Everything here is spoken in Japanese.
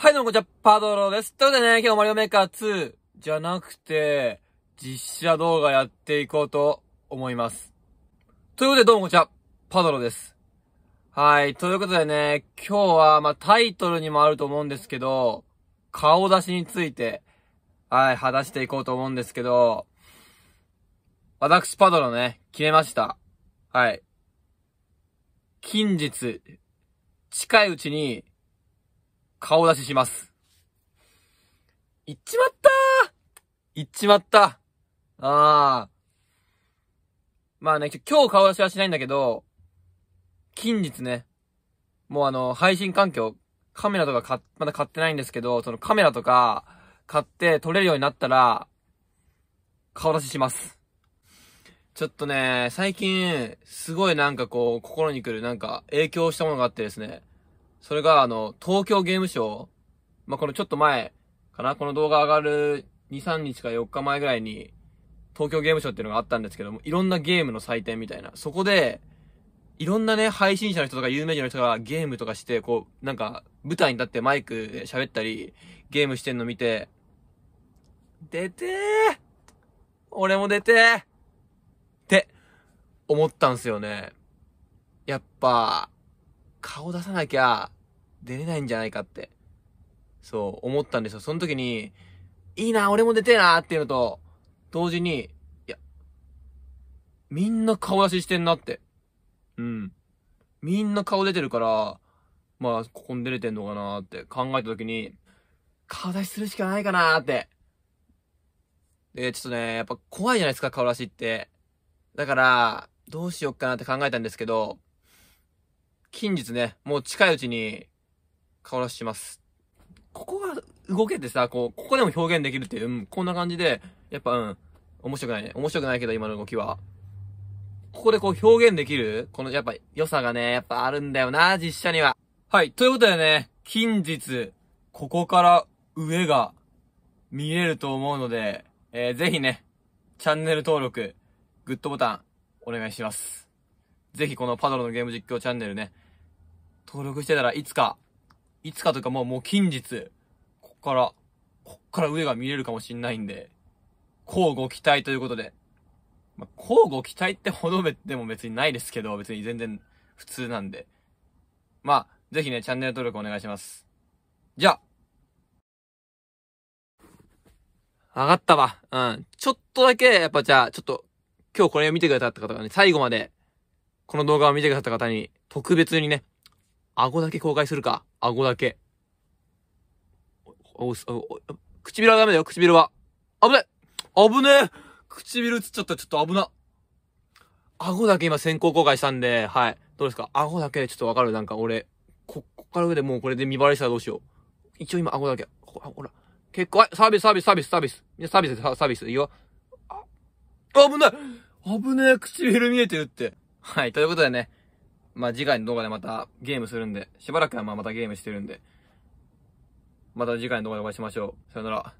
はい、どうもこんにちは、パドロです。ということでね、今日マリオメーカー2じゃなくて、実写動画やっていこうと思います。ということで、どうもこんにちは、パドロです。はい、ということでね、今日は、まあ、タイトルにもあると思うんですけど、顔出しについて、はい、話していこうと思うんですけど、私、パドロね、決めました。はい。近日、近いうちに、顔出しします。いっちまったーいっちまったああ。まあね、今日顔出しはしないんだけど、近日ね、もうあの、配信環境、カメラとか買、まだ買ってないんですけど、そのカメラとか買って撮れるようになったら、顔出しします。ちょっとね、最近、すごいなんかこう、心に来るなんか影響したものがあってですね、それが、あの、東京ゲームショウ、まあ、このちょっと前かな、この動画上がる2、3日か4日前ぐらいに、東京ゲームショウっていうのがあったんですけども、いろんなゲームの祭典みたいな。そこで、いろんなね、配信者の人とか有名人の人がゲームとかして、こう、なんか、舞台に立ってマイクで喋ったり、ゲームしてんの見て、出てー俺も出てーって思ったんすよね。やっぱ、顔出さなきゃ、出れないんじゃないかって、そう、思ったんですよ。その時に、いいな、俺も出てえなっていうのと、同時に、いや、みんな顔出ししてんなって。うん。みんな顔出てるから、まあ、ここに出れてんのかなって考えた時に、顔出しするしかないかなって。で、ちょっとね、やっぱ怖いじゃないですか、顔出しって。だから、どうしよっかなって考えたんですけど、近日ね、もう近いうちに顔しします。ここが動けてさ、こう、ここでも表現できるっていう、うん、こんな感じで、やっぱうん、面白くないね。面白くないけど今の動きは。ここでこう表現できるこのやっぱ良さがね、やっぱあるんだよな、実写には。はい、ということでね、近日、ここから上が見れると思うので、えー、ぜひね、チャンネル登録、グッドボタン、お願いします。ぜひこのパドロのゲーム実況チャンネルね、登録してたらいつかいつかというかまあもう近日、こっから、こっから上が見れるかもしんないんで、交互期待ということで。まあ、交互期待ってほどでも別にないですけど、別に全然普通なんで。まあ、ぜひね、チャンネル登録お願いします。じゃあ上がったわ。うん。ちょっとだけ、やっぱじゃあ、ちょっと、今日これを見てくださった方がね、最後まで、この動画を見てくださった方に、特別にね、顎だけ公開するか。顎だけ。唇はダメだよ、唇は。危ない危ねえ唇映っちゃった、ちょっと危な。顎だけ今先行公開したんで、はい。どうですか顎だけちょっとわかるなんか俺、こ、こっから上でもうこれで見バレしたらどうしよう。一応今顎だけ。ほほら。結構、サービス、サービス、サービス、サービス。みんなサービス、サービス。いいよ。あ、危ない危ねえ唇見えてるって。はい。ということでね。まあ、次回の動画でまたゲームするんで、しばらくはまあまたゲームしてるんで、また次回の動画でお会いしましょう。さよなら。